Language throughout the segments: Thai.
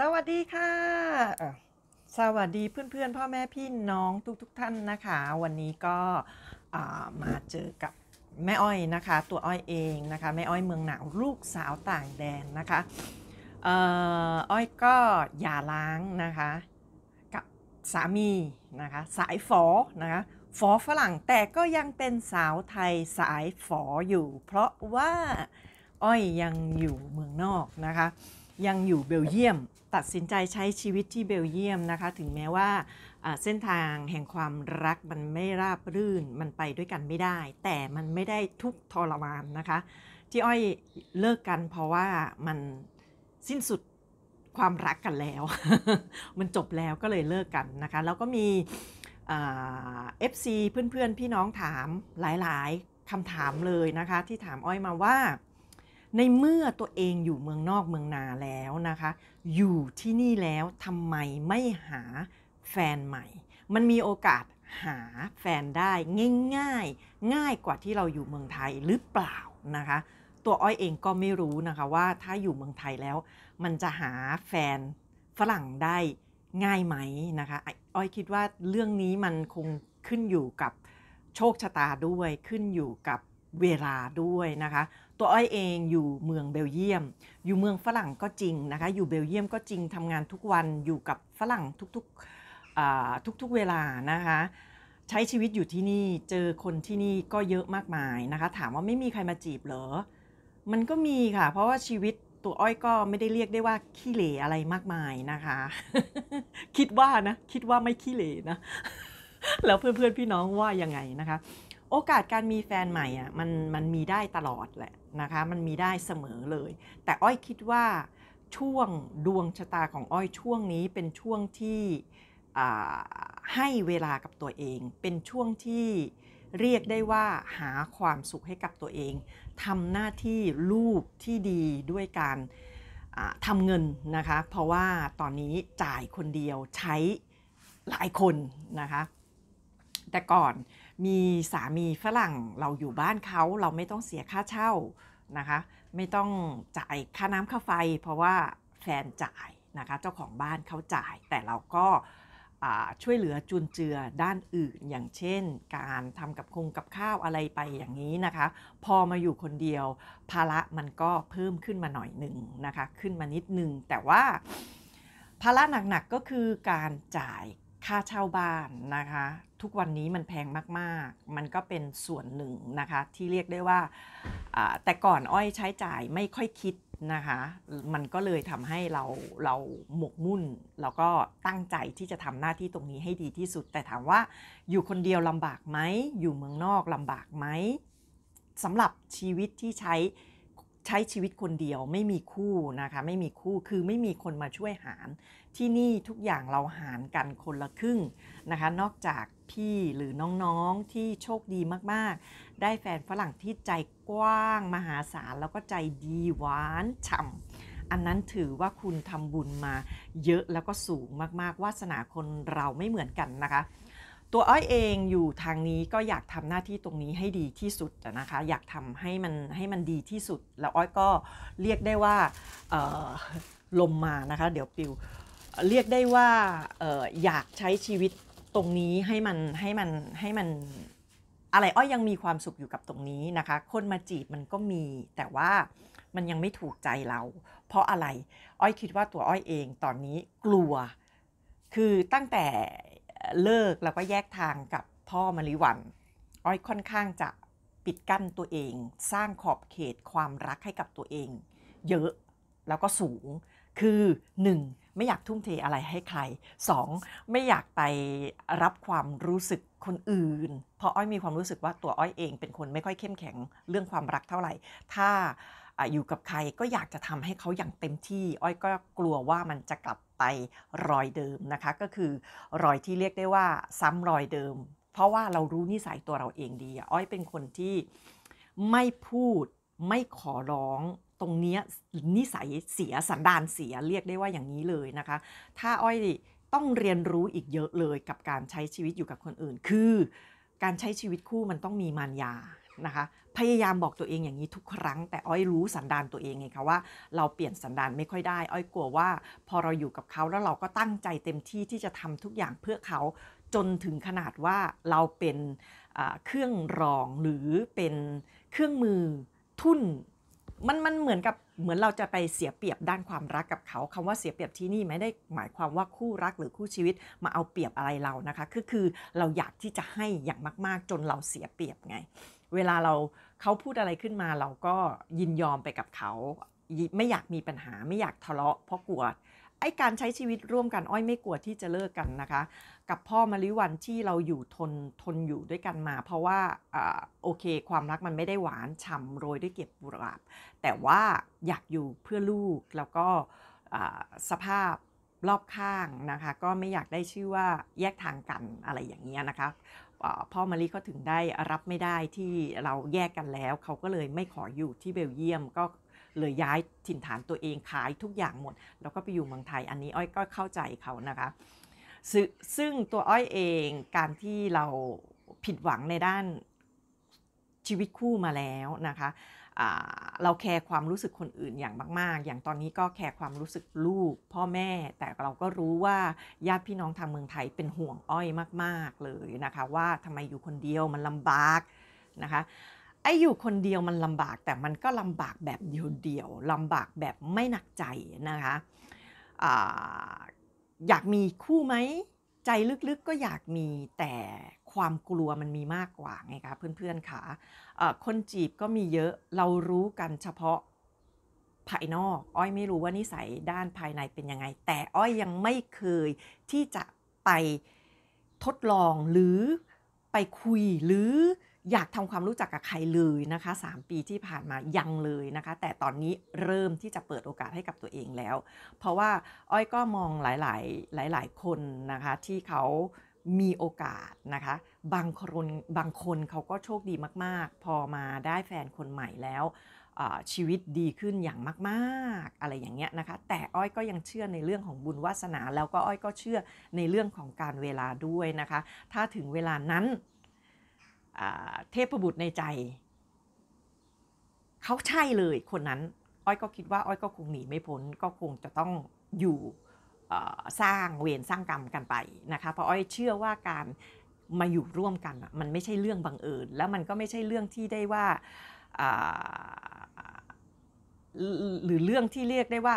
สวัสดีค่ะ สวัสดีเพื่อนๆพ่อแม่พี่น้องทุกๆทท่านนะคะ วันนี้ก็มาเจอกับแม่อ้อยนะคะตัวอ้อยเองนะคะแม่อ้อยเมืองหนาวลูกสาวต่างแดนนะคะอ้อยก็อย่าล้างนะคะ กับสามีนะคะสายฝอนะคะฝอฝรั่งแต่ก็ยังเป็นสาวไทยสายฝออยู่ เพราะว่าอ้อยยังอยู่เมืองนอกนะคะ ยังอยู่เบลเยียมตัดสินใจใช้ชีวิตที่เบลเยียมนะคะถึงแม้ว่าเส้นทางแห่งความรักมันไม่ราบรื่นมันไปด้วยกันไม่ได้ แต่มันไม่ได้ทุกทรมานนะคะ ที่อ้อยเลิกกัน เพราะว่ามันสิ้นสุดความรักกันแล้ว มันจบแล้วก็เลยเลิกกันนะคะแล้วก็มีเอฟซีเพื่อนๆพี่น้องถามหลายๆคำถามเลยนะคะ ที่ถามอ้อยมาว่าในเมื่อตัวเองอยู่เมืองนอกเมืองนาแล้วนะคะ อยู่ที่นี่แล้วทำไมไม่หาแฟนใหม่ มันมีโอกาสหาแฟนได้ง่ายง่ายง่ายกว่าที่เราอยู่เมืองไทยหรือเปล่านะคะ ตัวอ้อยเองก็ไม่รู้นะคะว่าถ้าอยู่เมืองไทยแล้ว มันจะหาแฟนฝรั่งได้ง่ายไหมนะคะ อ้อยคิดว่าเรื่องนี้มันคงขึ้นอยู่กับโชคชะตาด้วยขึ้นอยู่กับเวลาด้วยนะคะ ตัวอ้อยเองอยู่เมืองเบลเยียม อยู่เมืองฝรั่งก็จริงนะคะ อยู่เบลเยียมก็จริง ทำงานทุกวัน อยู่กับฝรั่งทุกๆทุกๆเวลา นะคะ ใช้ชีวิตอยู่ที่นี่ เจอคนที่นี่ก็เยอะมากมายนะคะ ถามว่าไม่มีใครมาจีบเหรอ มันก็มีค่ะ เพราะว่าชีวิตตัวอ้อยก็ไม่ได้เรียกได้ว่าขี้เหร่อะไรมากมายนะคะ คิดว่านะ คิดว่าไม่ขี้เหร่นะ แล้วเพื่อนๆ พี่น้องว่ายังไงนะคะโอกาสการมีแฟนใหม่อ่ะมันมันมีได้ตลอดแหละนะคะมันมีได้เสมอเลย แต่อ้อยคิดว่าช่วงดวงชะตาของอ้อยช่วงนี้เป็นช่วงที่ให้เวลากับตัวเอง เป็นช่วงที่เรียกได้ว่าหาความสุขให้กับตัวเองทำหน้าที่ลูกที่ดีด้วยการทำเงินนะคะเพราะว่าตอนนี้จ่ายคนเดียวใช้หลายคนนะคะแต่ก่อนมีสามีฝรั่งเราอยู่บ้านเขาเราไม่ต้องเสียค่าเช่านะคะ ไม่ต้องจ่ายค่าน้ำค่าไฟ เพราะว่าแฟนจ่ายนะคะเจ้าของบ้านเขาจ่าย แต่เราก็ช่วยเหลือจุนเจือด้านอื่นอย่างเช่น การทำกับคงกับข้าวอะไรไปอย่างนี้นะคะ พอมาอยู่คนเดียว ภาระมันก็เพิ่มขึ้นมาหน่อยหนึ่งนะคะขึ้นมานิดหนึ่งแต่ว่าภาระหนักๆกก็คือการจ่ายค่าเช่าบ้านนะคะ ทุกวันนี้มันแพงมากๆ มันก็เป็นส่วนหนึ่งนะคะ ที่เรียกได้ว่าแต่ก่อนอ้อยใช้จ่ายไม่ค่อยคิดนะคะ มันก็เลยทำให้เราเราหมกมุ่นแล้วก็ตั้งใจที่จะทำหน้าที่ตรงนี้ให้ดีที่สุดแต่ถามว่าอยู่คนเดียวลำบากไหม อยู่เมืองนอกลำบากไหมสำหรับชีวิตที่ใช้ใช้ชีวิตคนเดียวไม่มีคู่นะคะไม่มีคู่คือไม่มีคนมาช่วยหาร ที่นี่ทุกอย่างเราหารกันคนละครึ่งนะคะ นอกจากพี่หรือน้องๆที่โชคดีมากๆ ได้แฟนฝรั่งที่ใจกว้าง มหาศาลแล้วก็ใจดีหวานฉ่ำอันนั้นถือว่าคุณทำบุญมาเยอะแล้วก็สูงมากๆ วาสนาคนเราไม่เหมือนกันนะคะตัวอ้อยเองอยู่ทางนี้ก็อยากทำหน้าที่ตรงนี้ให้ดีที่สุดนะคะ อยากทำให้มันให้มันดีที่สุด แล้วอ้อยก็เรียกได้ว่าลมมานะคะ เดี๋ยวปิว เรียกได้ว่าอยากใช้ชีวิตตรงนี้ให้มันให้มันให้มันอะไร อ้อย ยังมีความสุขอยู่กับตรงนี้นะคะ คนมาจีบมันก็มีแต่ว่ามันยังไม่ถูกใจเรา เพราะอะไรอ้อยคิดว่าตัวอ้อยเองตอนนี้กลัว คือตั้งแต่เลิกแล้วก็แยกทางกับพ่อมาริวัน อ้อยค่อนข้างจะปิดกั้นตัวเอง สร้างขอบเขตความรักให้กับตัวเอง เยอะแล้วก็สูง คือ 1. ไม่อยากทุ่มเทอะไรให้ใคร 2. ไม่อยากไปรับความรู้สึกคนอื่นเพราะอ้อยมีความรู้สึกว่าตัวอ้อยเองเป็นคนไม่ค่อยเข้มแข็งเรื่องความรักเท่าไหร่ถ้าอยู่กับใครก็อยากจะทำให้เขาอย่างเต็มที่ อ้อยก็กลัวว่ามันจะกลับไปรอยเดิมนะคะก็คือรอยที่เรียกได้ว่าซ้ำรอยเดิม เพราะว่าเรารู้นิสัยตัวเราเองดีอ้อยเป็นคนที่ไม่พูดไม่ขอร้องตรงนี้นิสัยเสียสันดานเสียเรียกได้ว่าอย่างนี้เลยนะคะ ถ้าอ้อยต้องเรียนรู้อีกเยอะเลยกับการใช้ชีวิตอยู่กับคนอื่นคือ การใช้ชีวิตคู่มันต้องมีมารยานะคะพยายามบอกตัวเองอย่างนี้ทุกครั้ง แต่อ้อยรู้สันดานตัวเองไงคะว่าเราเปลี่ยนสันดานไม่ค่อยได้ อ้อยกลัวว่า พอเราอยู่กับเขาแล้วเราก็ตั้งใจเต็มที่ที่จะทำทุกอย่างเพื่อเขาจนถึงขนาดว่าเราเป็นเครื่องรองหรือเป็นเครื่องมือทุ่น มันมันเหมือนกับเหมือนเราจะไปเสียเปรียบด้านความรักกับเขา คำว่าเสียเปรียบที่นี่ไม่ได้หมายความว่าคู่รักหรือคู่ชีวิตมาเอาเปรียบอะไรเรานะคะ คือคือเราอยากที่จะให้อย่างมากๆ จนเราเสียเปรียบไงเวลาเราเขาพูดอะไรขึ้นมาเราก็ยินยอมไปกับเขา ไม่อยากมีปัญหาไม่อยากทะเลาะเพราะกลัวไอ้การใช้ชีวิตร่วมกันอ้อยไม่กลัวที่จะเลิกกันนะคะ กับพ่อมาริวันที่เราอยู่ทนทนอยู่ด้วยกันมา เพราะว่าอโอเค ความรักมันไม่ได้หวานฉ่ำโรยด้วยเก็บบุหรับแต่ว่าอยากอยู่เพื่อลูกแล้วก็สภาพรอบข้างนะคะ ก็ไม่อยากได้ชื่อว่าแยกทางกันอะไรอย่างเงี้ยนะคะพ่อมาลีก็ถึงได้รับไม่ได้ที่เราแยกกันแล้ว เขาก็เลยไม่ขออยู่ที่เบลเยียมก็เลยย้ายถิ่นฐานตัวเองขายทุกอย่างหมด แล้วก็ไปอยู่เมืองไทยอันนี้อ้อยก็เข้าใจเขานะคะซซึ่งตัวอ้อยเองการที่เราผิดหวังในด้านชีวิตคู่มาแล้วนะคะเราแคร์ความรู้สึกคนอื่นอย่างมาก ๆ อย่างตอนนี้ก็แคร์ความรู้สึกลูกพ่อแม่ แต่เราก็รู้ว่าญาติพี่น้องทางเมืองไทยเป็นห่วงอ้อยมากๆ เลยนะคะว่าทำไมอยู่คนเดียวมันลำบากนะคะไอ้อยู่คนเดียวมันลำบากแต่มันก็ลำบากแบบเดียวๆลำบากแบบไม่หนักใจนะคะออยากมีคู่ไหมใจลึกๆก็อยากมีแต่ความกลัวมันมีมากกว่าไงคะเพื่อนๆค่ะ คนจีบก็มีเยอะเรารู้กันเฉพาะภายนอก อ้อยไม่รู้ว่านิสัยด้านภายในเป็นยังไงแต่อ้อยยังไม่เคยที่จะไปทดลองหรือไปคุยหรืออยากทำความรู้จักกับใครเลยนะคะ 3 ปีที่ผ่านมายังเลยนะคะ แต่ตอนนี้เริ่มที่จะเปิดโอกาสให้กับตัวเองแล้ว เพราะว่า อ้อยก็มองหลาย ๆหลาย ๆ คนนะคะที่เขามีโอกาสนะคะบางคนบางคนเขาก็โชคดีมากๆ พอมาได้แฟนคนใหม่แล้วชีวิตดีขึ้นอย่างมากๆ อะไรอย่างเงี้ยนะคะ แต่อ้อยก็ยังเชื่อในเรื่องของบุญวาสนาแล้วก็อ้อยก็เชื่อในเรื่องของการเวลาด้วยนะคะ ถ้าถึงเวลานั้นเทพบุตรในใจเขาใช่เลยคนนั้นอ้อยก็คิดว่าอ้อยก็คงหนีไม่พ้นก็คงจะต้องอยู่สร้างเวรสร้างกรรมกันไปนะคะ เพราะอ้อยเชื่อว่าการมาอยู่ร่วมกัน มันไม่ใช่เรื่องบังเอิญแล้วมันก็ไม่ใช่เรื่องที่ได้ว่าหรือเรื่องที่เรียกได้ว่า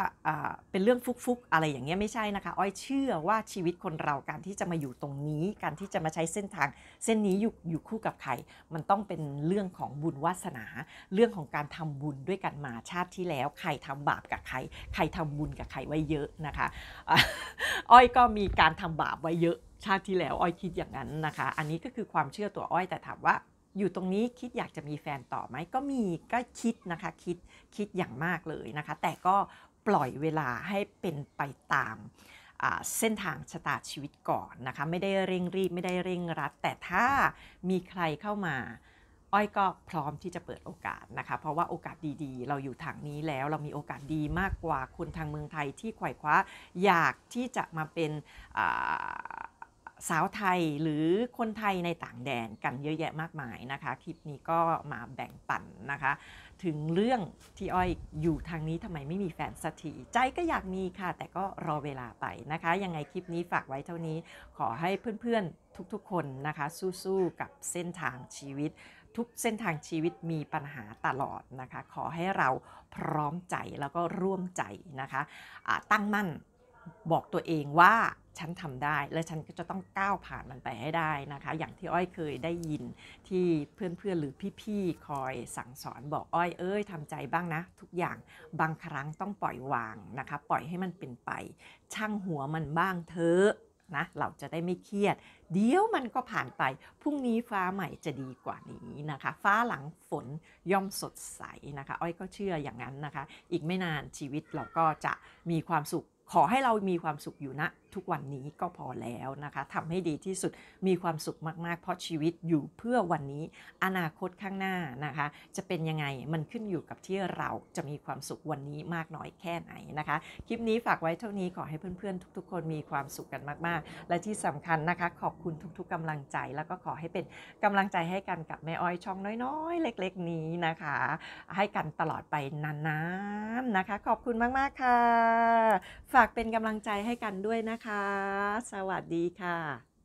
เป็นเรื่องฟุกๆอะไรอย่างเงี้ยไม่ใช่นะคะ อ้อยเชื่อว่าชีวิตคนเราการที่จะมาอยู่ตรงนี้การที่จะมาใช้เส้นทาง เส้นนี้อยู่อยู่คู่กับใครมันต้องเป็นเรื่องของบุญวาสนา เรื่องของการทำบุญด้วยกันมาชาติที่แล้ว ใครทำบาปกับใคร ใครทำบุญกับใครไว้เยอะนะคะ อ้อยก็มีการทำบาปไว้เยอะชาติที่แล้วอ้อยคิดอย่างนั้นนะคะ อันนี้ก็คือความเชื่อตัวอ้อยแต่ถามว่าอยู่ตรงนี้คิดอยากจะมีแฟนต่อไหมก็มีก็คิดนะคะคิดคิดอย่างมากเลยนะคะแต่ก็ปล่อยเวลาให้เป็นไปตามเส้นทางชะตาชีวิตก่อนนะคะไม่ได้เร่งรีบไม่ได้เร่งรัดแต่ถ้ามีใครเข้ามา อ้อยก็พร้อมที่จะเปิดโอกาสนะคะ เพราะว่าโอกาสดีๆ เราอยู่ทางนี้แล้วเรามีโอกาสดีมากกว่าคนทางเมืองไทยที่ไขว่คว้าอยากที่จะมาเป็นสาวไทยหรือคนไทยในต่างแดนกันเยอะแยะมากมายนะคะคลิปนี้ก็มาแบ่งปันนะคะ ถึงเรื่องที่อ้อยอยู่ทางนี้ทำไมไม่มีแฟนสักทีใจก็อยากมีค่ะ แต่ก็รอเวลาไปนะคะ ยังไงคลิปนี้ฝากไว้เท่านี้ขอให้เพื่อนๆ ทุกๆคนนะคะ สู้ๆกับเส้นทางชีวิตทุกเส้นทางชีวิตมีปัญหาตลอดนะคะ ขอให้เราพร้อมใจแล้วก็ร่วมใจนะคะะตั้งมั่นบอกตัวเองว่าฉันทำได้ และฉันก็จะต้องก้าวผ่านมันไปให้ได้นะคะ อย่างที่อ้อยเคยได้ยินที่เพื่อนๆหรือพี่ๆคอยสั่งสอนบอกอ้อยเอ้ยทำใจบ้างนะทุกอย่างบางครั้งต้องปล่อยวางนะคะปล่อยให้มันเป็นไป ช่างหัวมันบ้างเถอะนะเราจะได้ไม่เครียด เดี๋ยวมันก็ผ่านไปพรุ่งนี้ฟ้าใหม่จะดีกว่านี้นะคะ ฟ้าหลังฝนย่อมสดใสนะคะ อ้อยก็เชื่ออย่างนั้นนะคะอีกไม่นานชีวิตเราก็จะมีความสุขขอให้เรามีความสุขอยู่ณนะทุกวันนี้ก็พอแล้วนะคะ ทำให้ดีที่สุด มีความสุขมาก ๆ เพราะชีวิตอยู่เพื่อวันนี้ อนาคตข้างหน้านะคะ จะเป็นยังไง มันขึ้นอยู่กับที่เราจะมีความสุขวันนี้มากน้อยแค่ไหนนะคะ คลิปนี้ฝากไว้เท่านี้ขอให้เพื่อนๆ ทุกๆ คนมีความสุขกันมาก ๆ และที่สำคัญนะคะ ขอบคุณทุกๆ กำลังใจ แล้วก็ขอให้เป็นกำลังใจให้กันกับแม่อ้อยช่อง น้อยๆ เล็ก ๆ นี้นะคะ ให้กันตลอดไปนานๆนะคะ ขอบคุณมากๆค่ะ ฝากเป็นกำลังใจให้กันด้วยนะคะสวัสดีค่ะ